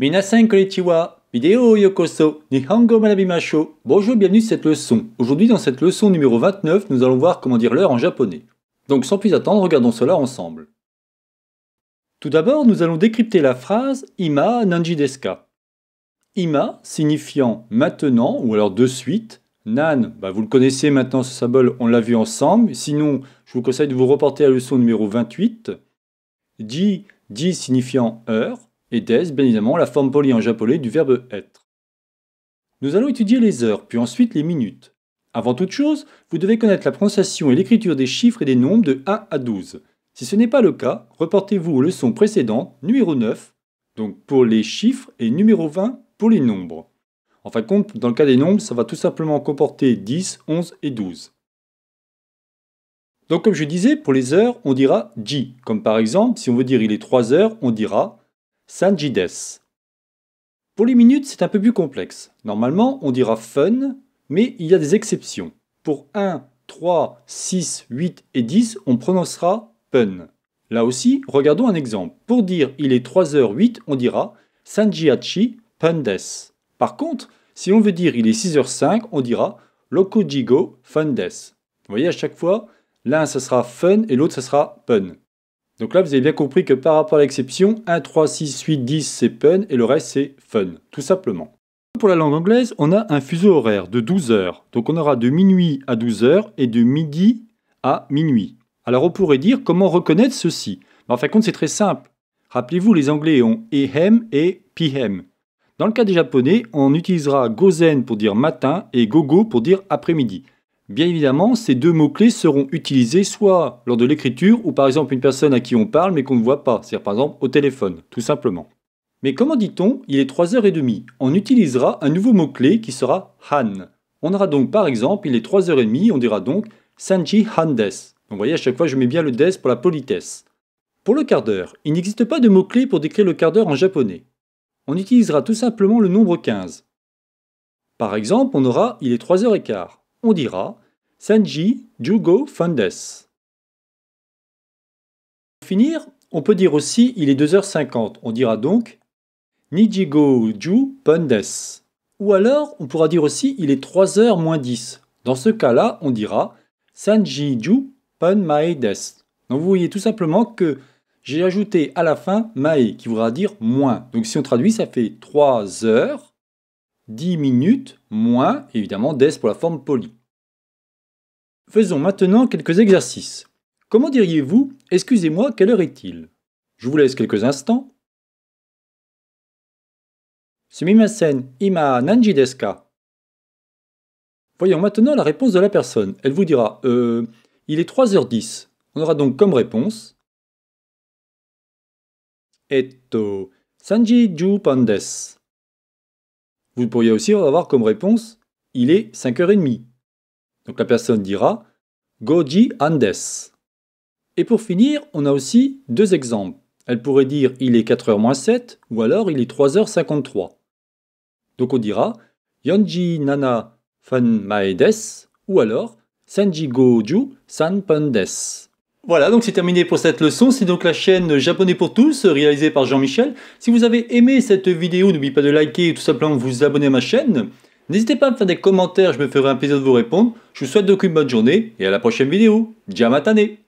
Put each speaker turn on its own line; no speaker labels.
Minasan konnichiwa, vidéo yokoso, nihongo manabimasho. Bonjour, bienvenue dans cette leçon. Aujourd'hui dans cette leçon numéro 29, nous allons voir comment dire l'heure en japonais. Donc sans plus attendre, regardons cela ensemble. Tout d'abord, nous allons décrypter la phrase ima nanji Ima signifiant maintenant ou alors de suite. Nan, bah vous le connaissez maintenant ce symbole, on l'a vu ensemble. Sinon, je vous conseille de vous reporter à la leçon numéro 28. Ji, ji signifiant heure. Et DES, bien évidemment la forme polie en japonais du verbe être. Nous allons étudier les heures, puis ensuite les minutes. Avant toute chose, vous devez connaître la prononciation et l'écriture des chiffres et des nombres de 1 à 12. Si ce n'est pas le cas, reportez-vous aux leçons précédentes, numéro 9, donc pour les chiffres, et numéro 20 pour les nombres. En fin de compte, dans le cas des nombres, ça va tout simplement comporter 10, 11 et 12. Donc comme je disais, pour les heures, on dira J. Comme par exemple, si on veut dire il est 3 heures, on dira Sanjides. Pour les minutes, c'est un peu plus complexe. Normalement, on dira fun, mais il y a des exceptions. Pour 1, 3, 6, 8 et 10, on prononcera pun. Là aussi, regardons un exemple. Pour dire il est 3h08, on dira Sanjiachi pundes. Par contre, si on veut dire il est 6h05, on dira Lokojigo fundes. Vous voyez, à chaque fois, l'un ce sera fun et l'autre ce sera pun. Donc là, vous avez bien compris que par rapport à l'exception, 1, 3, 6, 8, 10, c'est pun et le reste, c'est fun, tout simplement. Pour la langue anglaise, on a un fuseau horaire de 12 heures. Donc on aura de minuit à 12 heures et de midi à minuit. Alors on pourrait dire comment reconnaître ceci En fin de compte, c'est très simple. Rappelez-vous, les Anglais ont ehem » et PM. Dans le cas des Japonais, on utilisera gozen pour dire matin et gogo pour dire après-midi. Bien évidemment, ces deux mots-clés seront utilisés soit lors de l'écriture ou par exemple une personne à qui on parle mais qu'on ne voit pas, c'est-à-dire par exemple au téléphone, tout simplement. Mais comment dit-on il est 3h30 On utilisera un nouveau mot-clé qui sera han. On aura donc par exemple il est 3h30, on dira donc Sanji han des. vous voyez, à chaque fois je mets bien le des pour la politesse. Pour le quart d'heure, il n'existe pas de mot-clé pour décrire le quart d'heure en japonais. On utilisera tout simplement le nombre 15. Par exemple, on aura il est 3h15 on dira Sanji Jugo fundes. Pour finir, on peut dire aussi il est 2h50, on dira donc Nijigo Ju pundes. Ou alors, on pourra dire aussi il est 3h moins 10. Dans ce cas-là, on dira Sanji Ju pun Mae Des. Donc vous voyez tout simplement que j'ai ajouté à la fin Mae qui voudra dire moins. Donc si on traduit, ça fait 3 heures 10 minutes moins, évidemment, des pour la forme polie. Faisons maintenant quelques exercices. Comment diriez-vous Excusez-moi, quelle heure est-il Je vous laisse quelques instants. ima nanji Voyons maintenant la réponse de la personne. Elle vous dira euh, il est 3h10. On aura donc comme réponse Etto sanji ju pandes. Vous pourriez aussi avoir comme réponse Il est 5h30. Donc la personne dira Goji Andes. Et pour finir, on a aussi deux exemples. Elle pourrait dire Il est 4h 7 ou alors Il est 3h53. Donc on dira Yonji Nana Fan Maedes ou alors Sanji Goju San pandes. Voilà, donc c'est terminé pour cette leçon. C'est donc la chaîne Japonais pour tous, réalisée par Jean-Michel. Si vous avez aimé cette vidéo, n'oubliez pas de liker et tout simplement vous abonner à ma chaîne. N'hésitez pas à me faire des commentaires, je me ferai un plaisir de vous répondre. Je vous souhaite donc une bonne journée et à la prochaine vidéo. Jamatane